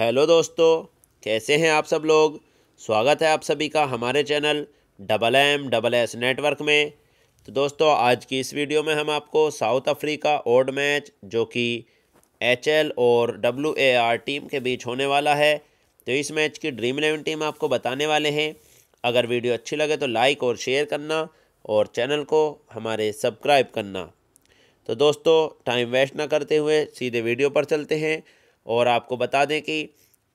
hello दोस्तों कैसे हैं आप सब लोग स्वागत है आप सभी का हमारे channel double M double S network में तो दोस्तों आज की इस वीडियो में हम आपको साउथ अफ्रीका ओड मैच जो कि एच और डब्ल्यू टीम के बीच होने वाला है तो इस मैच की ड्रीम इलेवन टीम आपको बताने वाले हैं अगर वीडियो अच्छी लगे तो लाइक और शेयर करना और चैनल को हमारे सब्सक्राइब करना तो दोस्तों टाइम वेस्ट ना करते हुए सीधे वीडियो पर चलते हैं और आपको बता दें कि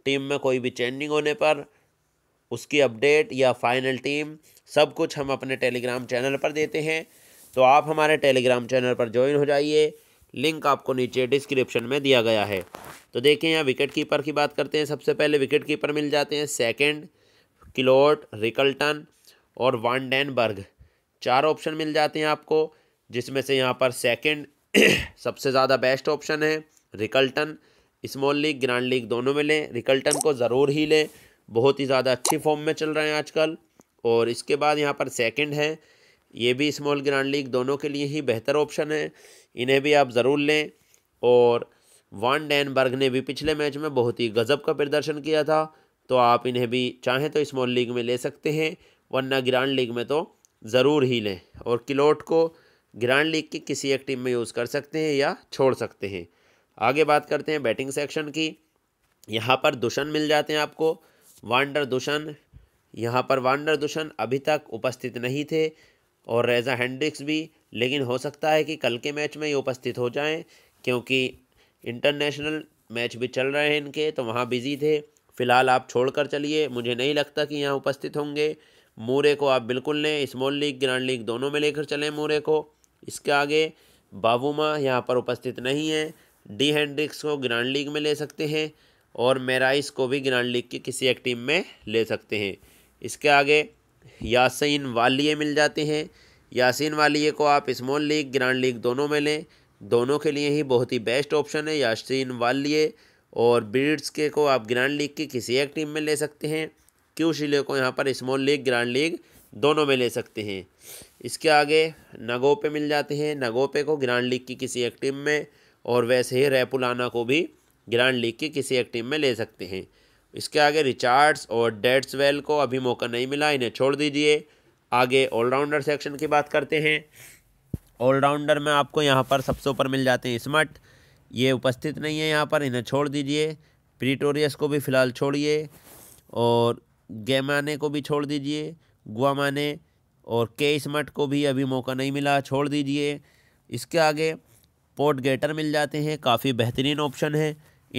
टीम में कोई भी चेंजिंग होने पर उसकी अपडेट या फाइनल टीम सब कुछ हम अपने टेलीग्राम चैनल पर देते हैं तो आप हमारे टेलीग्राम चैनल पर ज्वाइन हो जाइए लिंक आपको नीचे डिस्क्रिप्शन में दिया गया है तो देखें यहाँ विकेट कीपर की बात करते हैं सबसे पहले विकेट कीपर मिल जाते हैं सेकंड किलोट रिकल्टन और वन डैनबर्ग चार ऑप्शन मिल जाते हैं आपको जिसमें से यहाँ पर सेकंड सबसे ज़्यादा बेस्ट ऑप्शन है Rickelton small league grand league दोनों में लें रिकल्टन को ज़रूर ही लें बहुत ही ज़्यादा अच्छी फॉर्म में चल रहे हैं आजकल और इसके बाद यहाँ पर सेकंड है ये भी स्मॉल ग्रैंड लीग दोनों के लिए ही बेहतर ऑप्शन है इन्हें भी आप ज़रूर लें और वन डैनबर्ग ने भी पिछले मैच में बहुत ही गज़ब का प्रदर्शन किया था तो आप इन्हें भी चाहें तो स्मॉल लीग में ले सकते हैं वरना ग्रांड लीग में तो ज़रूर ही लें और किलोट को ग्रांड लीग की किसी एक टीम में यूज़ कर सकते हैं या छोड़ सकते हैं आगे बात करते हैं बैटिंग सेक्शन की यहाँ पर दुशन मिल जाते हैं आपको वांडर दुशन यहाँ पर वांडर दुशन अभी तक उपस्थित नहीं थे और रेजा हैंड्रिक्स भी लेकिन हो सकता है कि कल के मैच में ये उपस्थित हो जाएं क्योंकि इंटरनेशनल मैच भी चल रहे हैं इनके तो वहाँ बिज़ी थे फ़िलहाल आप छोड़ कर चलिए मुझे नहीं लगता कि यहाँ उपस्थित होंगे मूरे को आप बिल्कुल लें स्मॉल लीग ग्रांड लीग दोनों में लेकर चलें मूरे को इसके आगे बाबूमा यहाँ पर उपस्थित नहीं है डी हैंड्रिक्स को ग्रांड लीग में ले सकते हैं और मेराइस को भी ग्रांड लीग की किसी एक टीम में ले सकते हैं इसके आगे यासिन वालिए मिल जाते हैं यासिन वालिए को आप स्मॉल लीग ग्रांड लीग दोनों में लें दोनों के लिए ही बहुत ही बेस्ट ऑप्शन है यासिन वालिए और ब्रिड्स के को आप ग्रांड लीग की किसी एक टीम में ले सकते हैं क्यू शिले को यहाँ पर स्मॉल लीग ग्रांड लीग दोनों में ले सकते हैं इसके आगे नगोपे मिल जाते हैं नगोपे को ग्रांड लीग की किसी एक टीम में और वैसे ही रेपुलाना को भी ग्रैंड लीग की किसी एक टीम में ले सकते हैं इसके आगे रिचार्ड्स और वेल को अभी मौका नहीं मिला इन्हें छोड़ दीजिए आगे ऑलराउंडर सेक्शन की बात करते हैं ऑलराउंडर में आपको यहाँ पर सबसे ऊपर मिल जाते हैं स्मर्ट ये उपस्थित नहीं है यहाँ पर इन्हें छोड़ दीजिए प्रिटोरियस को भी फ़िलहाल छोड़िए और गेमाने को भी छोड़ दीजिए गुआमाने और के स्मट को भी अभी मौका नहीं मिला छोड़ दीजिए इसके आगे पोर्ट गेटर मिल जाते हैं काफ़ी बेहतरीन ऑप्शन है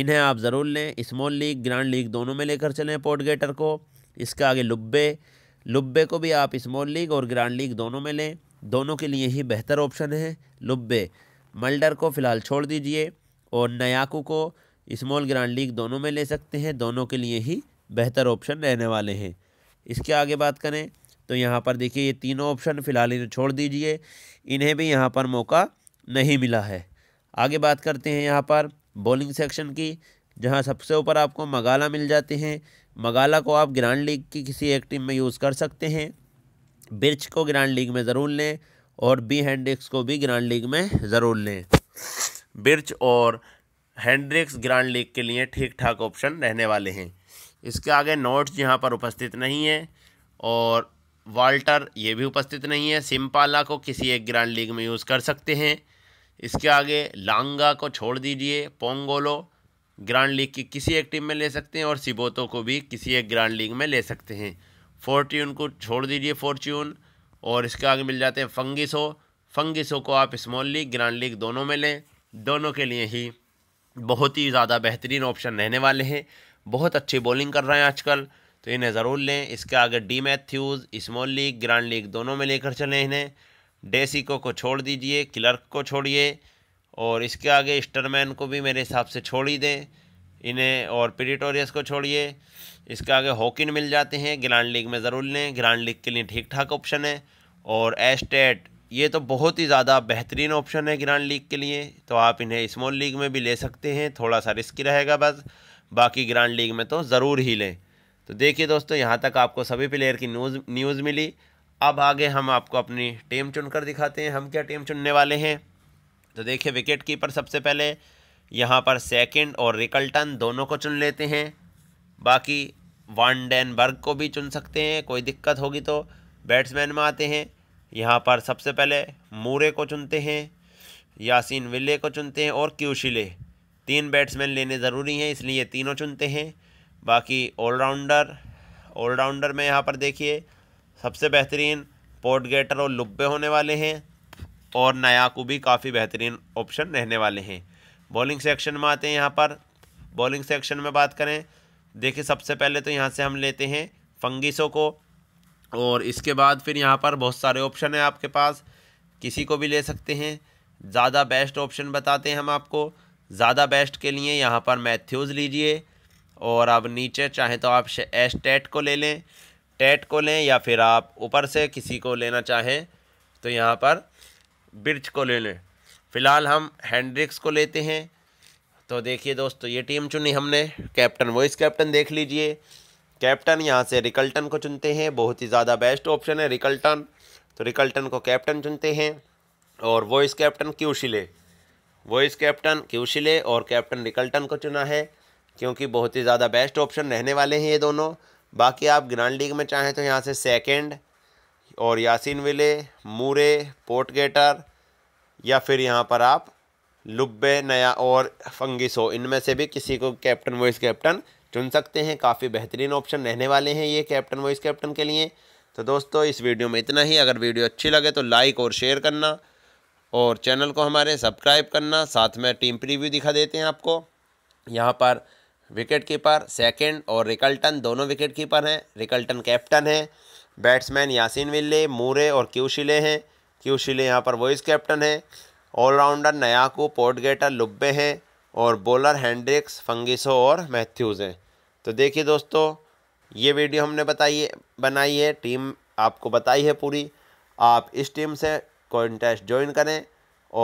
इन्हें आप ज़रूर लें स्मॉल लीग ग्रैंड लीग दोनों में लेकर चलें पोर्ट गेटर को इसके आगे लुब्बे लुब्बे को भी आप स्मॉल लीग और ग्रैंड लीग दोनों में लें दोनों के लिए ही बेहतर ऑप्शन है लुब्बे मल्डर को फ़िलहाल छोड़ दीजिए और नयाकू को स्मॉल ग्रैंड लीग दोनों में ले सकते हैं दोनों के लिए ही बेहतर ऑप्शन रहने वाले हैं इसके आगे बात करें तो यहाँ पर देखिए ये तीनों ऑप्शन फ़िलहाल इन्हें छोड़ दीजिए इन्हें भी यहाँ पर मौका नहीं मिला है आगे बात करते हैं यहाँ पर बॉलिंग सेक्शन की जहाँ सबसे ऊपर आपको मगाला मिल जाते हैं मगाला को आप ग्रैंड लीग की किसी एक टीम में यूज़ कर सकते हैं बिर्च को ग्रैंड लीग में ज़रूर लें और बी हैंड्रिक्स को भी ग्रैंड लीग में ज़रूर लें बिर्च और हैंड्रिक्स ग्रैंड लीग के लिए ठीक ठाक ऑप्शन रहने वाले हैं इसके आगे नोट्स यहाँ पर उपस्थित नहीं है और वाल्टर ये भी उपस्थित नहीं है सिम्पाला को किसी एक ग्रैंड लीग में यूज़ कर सकते हैं इसके आगे लांगा को छोड़ दीजिए पोंगोलो ग्रांड लीग की किसी एक टीम में ले सकते हैं और सिबोतो को भी किसी एक ग्रांड लीग में ले सकते हैं फोर्च्यून को छोड़ दीजिए फोर्च्यून और इसके आगे मिल जाते हैं फंगिसो फंगिसो को आप स्मॉल लीग ग्रांड लीग दोनों में लें दोनों के लिए ही बहुत ही ज़्यादा बेहतरीन ऑप्शन रहने वाले हैं बहुत अच्छी बॉलिंग कर रहे हैं आजकल तो इन्हें ज़रूर लें इसके आगे D Matthews small league grand league दोनों में लेकर चलें इन्हें डेसिको को छोड़ दीजिए क्लर्क को छोड़िए और इसके आगे स्टरमैन को भी मेरे हिसाब से छोड़ ही दें इन्हें और पिटोरियस को छोड़िए इसके आगे हॉकिन मिल जाते हैं ग्रांड लीग में ज़रूर लें ग्रांड लीग के लिए ठीक ठाक ऑप्शन है और एस्टेट ये तो बहुत ही ज़्यादा बेहतरीन ऑप्शन है ग्रांड लीग के लिए तो आप इन्हें स्मॉल लीग में भी ले सकते हैं थोड़ा सा रिस्की रहेगा बस बाकी ग्रांड लीग में तो ज़रूर ही लें तो देखिए दोस्तों यहाँ तक आपको सभी प्लेयर की न्यूज़ न्यूज़ मिली अब आगे हम आपको अपनी टीम चुनकर दिखाते हैं हम क्या टीम चुनने वाले हैं तो देखिए विकेट कीपर सबसे पहले यहाँ पर सेकंड और रिकल्टन दोनों को चुन लेते हैं बाकी वान डेनबर्ग को भी चुन सकते हैं कोई दिक्कत होगी तो बैट्समैन में आते हैं यहाँ पर सबसे पहले मूरे को चुनते हैं यासिन विले को चुनते हैं और क्यूशिले तीन बैट्समैन लेने ज़रूरी हैं इसलिए तीनों चुनते हैं बाकी ऑलराउंडर ऑलराउंडर में यहाँ पर देखिए सबसे बेहतरीन पोर्टगेटर और लुब्बे होने वाले हैं और नयाकू भी काफ़ी बेहतरीन ऑप्शन रहने वाले हैं बॉलिंग सेक्शन में आते हैं यहाँ पर बॉलिंग सेक्शन में बात करें देखिए सबसे पहले तो यहाँ से हम लेते हैं फंगिसों को और इसके बाद फिर यहाँ पर बहुत सारे ऑप्शन हैं आपके पास किसी को भी ले सकते हैं ज़्यादा बेस्ट ऑप्शन बताते हैं हम आपको ज़्यादा बेस्ट के लिए यहाँ पर मैथ्यूज़ लीजिए और अब नीचे चाहे तो आप एस्टेट को ले लें टेट को लें या फिर आप ऊपर से किसी को लेना चाहें तो यहाँ पर बिर्च को ले लें फ़िलहाल हम हैंड्रिक्स को लेते हैं तो देखिए दोस्तों ये टीम चुनी हमने कैप्टन वॉइस कैप्टन देख लीजिए कैप्टन यहाँ से रिकल्टन को चुनते हैं बहुत ही ज़्यादा बेस्ट ऑप्शन है रिकल्टन तो रिकल्टन को कैप्टन चुनते हैं और वॉइस कैप्टन क्यूशिले वॉइस कैप्टन क्यूशिले और कैप्टन रिकल्टन को चुना है क्योंकि बहुत ही ज़्यादा बेस्ट ऑप्शन रहने वाले हैं ये दोनों बाकी आप ग्रांड लीग में चाहें तो यहाँ से सेकेंड और यासिन विले मूरे पोर्टगेटर या फिर यहाँ पर आप लुब्बे नया और फंगिसो इनमें से भी किसी को कैप्टन वॉइस कैप्टन चुन सकते हैं काफ़ी बेहतरीन ऑप्शन रहने वाले हैं ये कैप्टन वॉइस कैप्टन के लिए तो दोस्तों इस वीडियो में इतना ही अगर वीडियो अच्छी लगे तो लाइक और शेयर करना और चैनल को हमारे सब्सक्राइब करना साथ में टीम प्रीव्यू दिखा देते हैं आपको यहाँ पर विकेट कीपर सेकेंड और रिकल्टन दोनों विकेट कीपर हैं रिकल्टन कैप्टन हैं बैट्समैन यासिन विल्ले मूरे और क्यूशिले हैं क्यूशिले यहाँ पर वॉइस कैप्टन हैं ऑलराउंडर नयाकू पोर्टगेटर लुब्बे हैं और बॉलर हैंड्रिक्स फंगिसो और मैथ्यूज़ हैं तो देखिए दोस्तों ये वीडियो हमने बताई बनाई है टीम आपको बताई है पूरी आप इस टीम से कॉन्टेस्ट ज्वाइन करें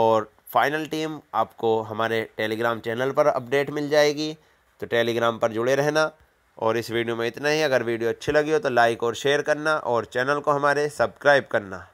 और फाइनल टीम आपको हमारे टेलीग्राम चैनल पर अपडेट मिल जाएगी तो टेलीग्राम पर जुड़े रहना और इस वीडियो में इतना ही अगर वीडियो अच्छी लगी हो तो लाइक और शेयर करना और चैनल को हमारे सब्सक्राइब करना